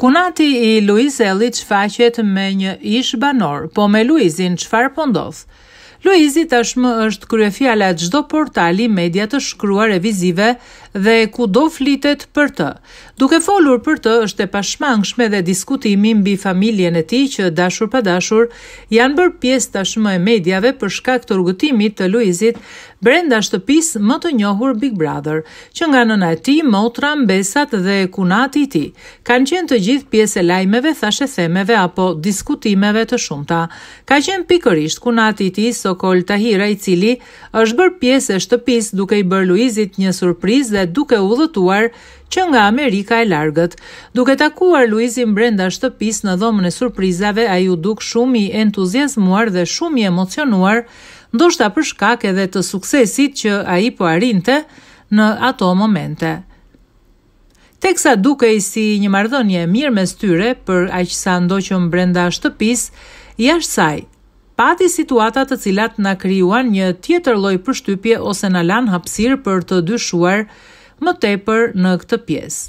Kunati i Luiz Eli që faqet me një ish banor, po me Luizin që farë pëndodhë. Po Luizit është është kryefjala gjdo portali media të shkruar e vizive dhe ku do flitet për të. Duke folur për të, është e pashmangshme dhe diskutimi mbi familjen e tij që dashur pa dashur janë bërë pjesë tashmë e mediave për shkak të rrugëtimit të Luizit brenda shtëpisë më të njohur Big Brother, që nga nëna e tij, motra, mbesat dhe kunati i ti, tij kanë qenë të gjithë pjesë e lajmeve, thashe themeve apo diskutimeve të shumta. Ka qenë pikërisht kunati i ti, tij Sokol Tahira i cili është bërë pjesë e shtëpisë duke i bërë Luizit një surprizë dhe duke u dhëtuar që nga Amerika e largët. Duke takuar Luizin brenda shtëpis në dhomën e surprizave, a ju duk shumë i entuziasmuar dhe shumë i emocionuar, ndoshta për shkak edhe të suksesit që a i po arinte në ato momente. Teksa duke i si një mardhonje mirë me styre për a që sa ndoqëm brenda shtëpis, jashtë saj, pati situatat të cilat në kryuan një tjetër loj përshtypje ose në lan hapsir për të dyshuar nështë më tepër në këtë pjesë.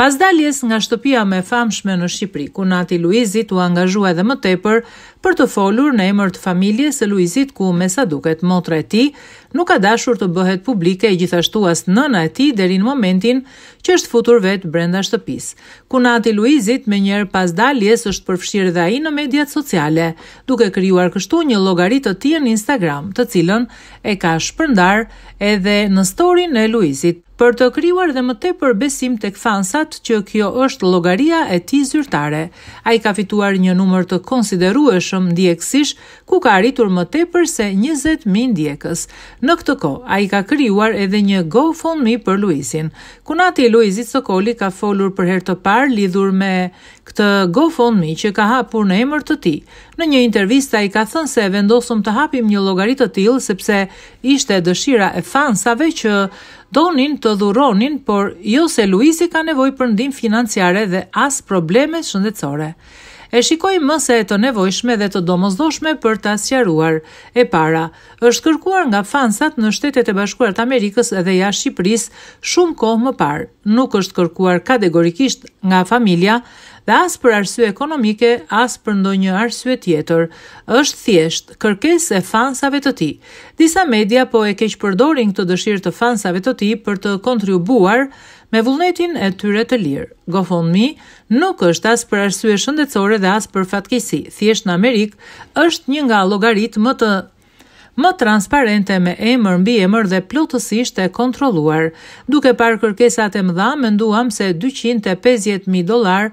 Pas daljes nga shtëpia me famshme në Shqipëri, ku Nati Luizit u angazhua edhe më tepër për të folur në emër të familjes së Luizit, ku me sa duket motra e tij nuk ka dashur të bëhet publike e gjithashtu as nëna e tij deri në momentin që është futur vetë brenda shtëpisë. Ku Nati Luizit më njëherë pas daljes është përfshirë dhe ai në mediat sociale, duke krijuar kështu një llogari të tij në Instagram, të cilën e ka shpërndar edhe në storyn e Luizit për të kryuar dhe më tepër besim të këfansat që kjo është logaria e ti zyrtare. A i ka fituar një numër të konsiderueshëm ndjekësish, ku ka arritur më tepër se 20.000 ndjekës. Në këtë ko, a i ka kryuar edhe një GoFundMe për Luisin. Kunati i Luisit Sokoli ka folur për her të par lidhur me këtë GoFundMe që ka hapur në emër të ti. Në një intervista i ka thënë se vendosëm të hapim një logaritë të tilë sepse ishte dëshira e fansave që donin të dhuronin, por jo se Luisi ka nevoj për ndim financiare dhe as probleme shëndetsore. E shikoj më se e të nevojshme dhe të domozdoshme për të asjaruar. E para, është kërkuar nga fansat në shtetet e të Amerikës dhe ja Shqipëris shumë kohë më parë. Nuk është kërkuar kategorikisht nga familja, dhe as për arsye ekonomike, as për ndonjë arsye tjetër, është thjesht kërkesë e fansave të tij. Disa media po e keq përdorin këtë dëshirë të fansave të tij për të kontribuar me vullnetin e tyre të lirë. GoFundMe nuk është as për arsye shëndetësore dhe as për fatkeqësi. Thjesht në Amerikë është një nga llogaritë më të Më transparente me emër mbi emër dhe plotësisht e kontrolluar, duke parë kërkesat e mëdha, menduam se 250.000 dollar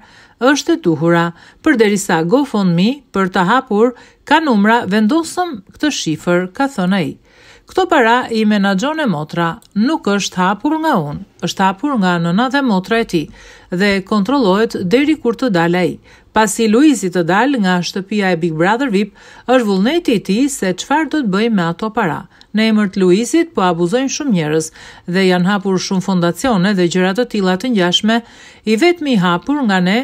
është e duhura, përderisa GoFundMe për të hapur ka numra vendosëm këtë shifër, ka thënë ai. Këto para i menaxhon e motra, nuk është hapur nga unë, është hapur nga nëna dhe motra e tij dhe kontrollohet deri kur të dalë ai. Pasi Luizi të dalë nga shtëpia e Big Brother VIP, është vullneti i tij se çfarë do të bëjë me ato para. Në emër të Luizit po abuzojnë shumë njerëz dhe janë hapur shumë fondacione dhe gjëra të tilla të ngjashme, i vetmi i hapur nga ne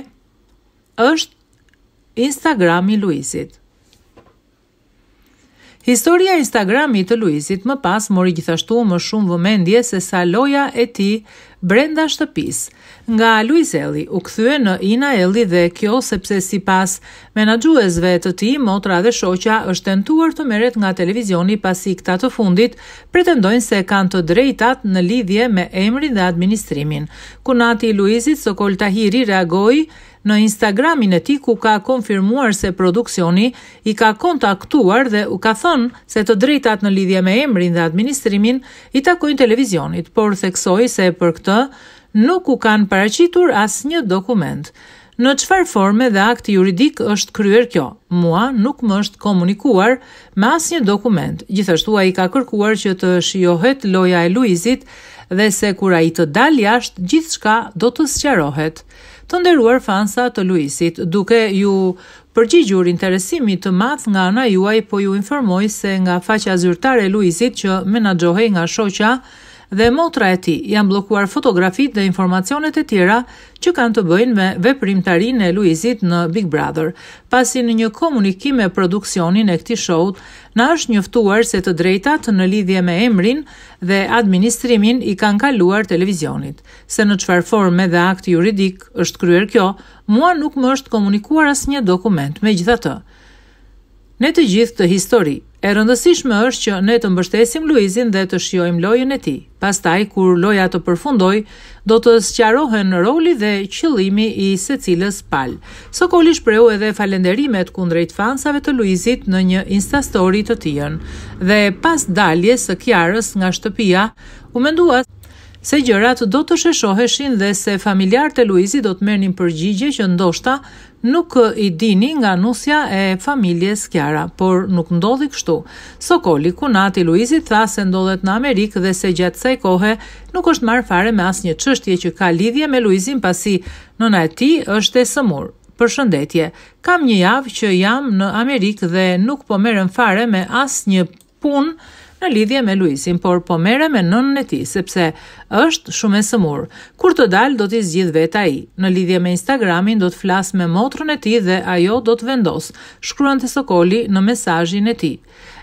është Instagrami i Luisit. Historia e Instagramit të Luisit më pas mori gjithashtu më shumë vëmendje se sa loja e tij brenda shtëpis. Nga Luis Eli u këthyë në Ina Eli dhe kjo sepse si pas menagjuesve të ti, motra dhe shoqa është tentuar të meret nga televizioni pasi këta të fundit, pretendojnë se kanë të drejtat në lidhje me emrin dhe administrimin. Kunati Luizit Sokol Tahiri reagoi në Instagramin e ti ku ka konfirmuar se produksioni i ka kontaktuar dhe u ka thonë se të drejtat në lidhje me emrin dhe administrimin i takojnë televizionit, por theksoi se për këtë të, nuk u kanë paracitur as një dokument. Në qëfar forme dhe akti juridik është kryer kjo, mua nuk më është komunikuar me as një dokument. Gjithashtu a i ka kërkuar që të shiohet loja e Luizit dhe se kura i të dal jashtë, gjithë shka do të sqarohet. Të nderuar fansa të Luizit, duke ju Përgjigjur interesimi të madh nga ana juaj, po ju informoj se nga faqja zyrtare e Luizit që menaxhohej nga shoqja, dhe motra e tij janë bllokuar fotografitë dhe informacionet e tjera që kanë të bëjnë me veprimtarinë e Luizit në Big Brother. Pasi në një komunikim me produksionin e këtij show, na është njoftuar se të drejtat në lidhje me emrin dhe administrimin i kanë kaluar televizionit. Se në çfarë forme dhe akt juridik është kryer kjo, mua nuk më është komunikuar asnjë dokument. Megjithatë, Ne të gjithë të histori, e rëndësishme është që ne të mbështesim Luizin dhe të shiojmë lojën e ti. Pastaj, kur loja të përfundoj, do të sqarohen roli dhe qëllimi i se cilës palë. Sokoli shpreu edhe falenderimet kundrejt fansave të Luizit në një instastori të tijën. Dhe pas dalje së kjarës nga shtëpia, u mendua se gjërat do të sheshoheshin dhe se familjarët e Luizit do të merrnin përgjigje që ndoshta Nuk i dini nga nusja e familjes kjara, por nuk ndodhi kështu. Sokoli, ku nati Luizit tha se ndodhet në Amerikë dhe se gjatë kohe nuk është marë fare me asë një qështje që ka lidhje me Luizin pasi në tij është e sëmur. Për shëndetje, kam një javë që jam në Amerikë dhe nuk po merën fare me asë një punë në lidhje me Luisin, por po mere me nënën e ti, sepse është shumë e sëmur. Kur të dalë, do t'i zgjidh veta i. Në lidhje me Instagramin, do t'flas me motrën e ti dhe ajo do të vendos, shkruan të sokoli në mesazhin e ti.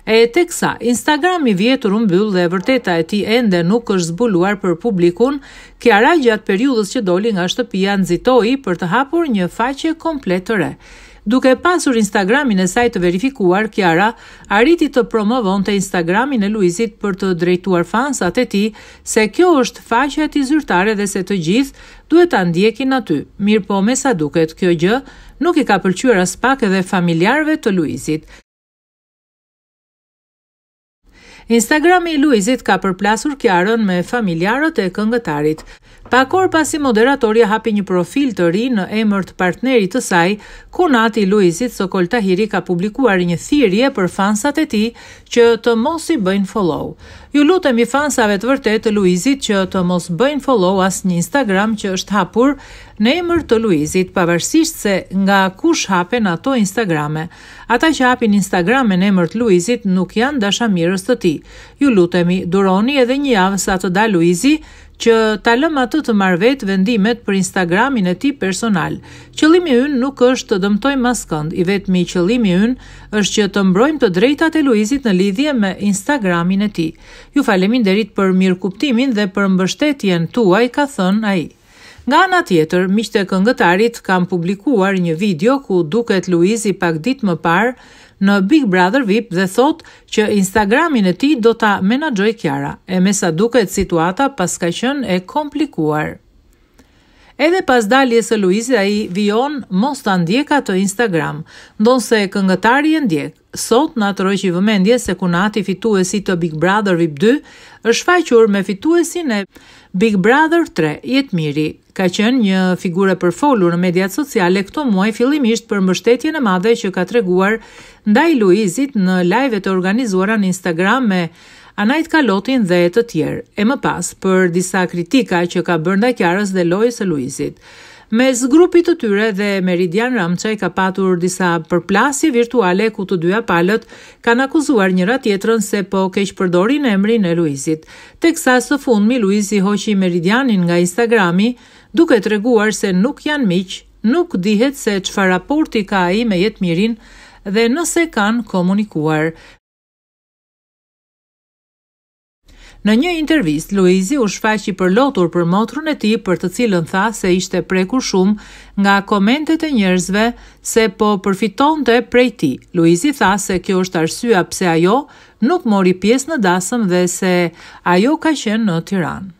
E teksa, Instagram i vjetur mbyll dhe vërteta e ti ende nuk është zbuluar për publikun, kja gjatë periudës që doli nga shtëpia nëzitoi për të hapur një faqe komplet të re. Duke pasur Instagramin e saj të verifikuar, Kiara arriti të promovon të Instagramin e Luizit për të drejtuar fansat e ti se kjo është faqja ti zyrtare dhe se të gjithë duhet të ndjekin aty. Mirë po me sa duket kjo gjë, nuk i ka pëlqyra as pak edhe familjarve të Luizit. Instagrami i Luizit ka përplasur kjarën me familjarët e këngëtarit. Pakor pasi moderatori hapi një profil të ri në emër të partnerit të saj, konati i Luizit Sokol Tahiri ka publikuar një thirrje për fansat e tij që të mos i bëjnë follow. Ju lutem i fansave të vërtet të Luizit që të mos bëjnë follow as një Instagram që është hapur në emër të Luizit, pavarësisht se nga kush hapen ato Instagrame. Ata që hapin Instagrame në emër të Luizit nuk janë dashamirës të ti. Ju lutemi duroni edhe një javë sa të da Luizit, që ta lëm atë të marr vetë vendimet për Instagramin e tij personal. Qëllimi ynë nuk është të dëmtoj maskënd, i vetmi qëllimi ynë është që të mbrojmë të drejtat e Luizit në lidhje me Instagramin e tij. Ju faleminderit për mirëkuptimin dhe për mbështetjen tuaj, ka thënë ai. Nga ana tjetër, miqtë e këngëtarit kanë publikuar një video ku duket Luizi pak ditë më parë në Big Brother VIP dhe thot që Instagramin e tij do ta menaxhoj Kiara, e me sa duket situata pas ka e komplikuar. Edhe pas daljes së Luizit ai vion mos ta ndjek atë Instagram, ndonse këngëtari e ndjek sot në që i vëmendje se kunati fituesi të Big Brother VIP 2 është faqur me fituesin e Big Brother 3 jetë miri. Ka qenë një figure për folur në mediat sociale këto muaj fillimisht për mbështetjen e madhe që ka treguar ndaj Luizit në live të organizuara në Instagram me Anajt Kalotin dhe e të tjerë, e më pas për disa kritika që ka bërnda kjarës dhe lojës e Luizit. Mes grupit të tyre dhe Meridian Ramçaj ka patur disa përplasje virtuale ku të dyja palët kanë akuzuar njëra tjetrën se po keq përdorin emrin e Luizit. Teksa së fundmi Luizi hoqi Meridianin nga Instagrami duke treguar se nuk janë miq, nuk dihet se çfarë raporti ka ai me Jetmirin dhe nëse kanë komunikuar. Në një intervistë Luizi u shfaqi i përlotur për motrën e tij për të cilën tha se ishte prekur shumë nga komentet e njerëzve se po përfitonte prej tij. Luizi tha se kjo është arsyeja pse ajo nuk mori pjesë në dasëm dhe se ajo ka qenë në Tiranë.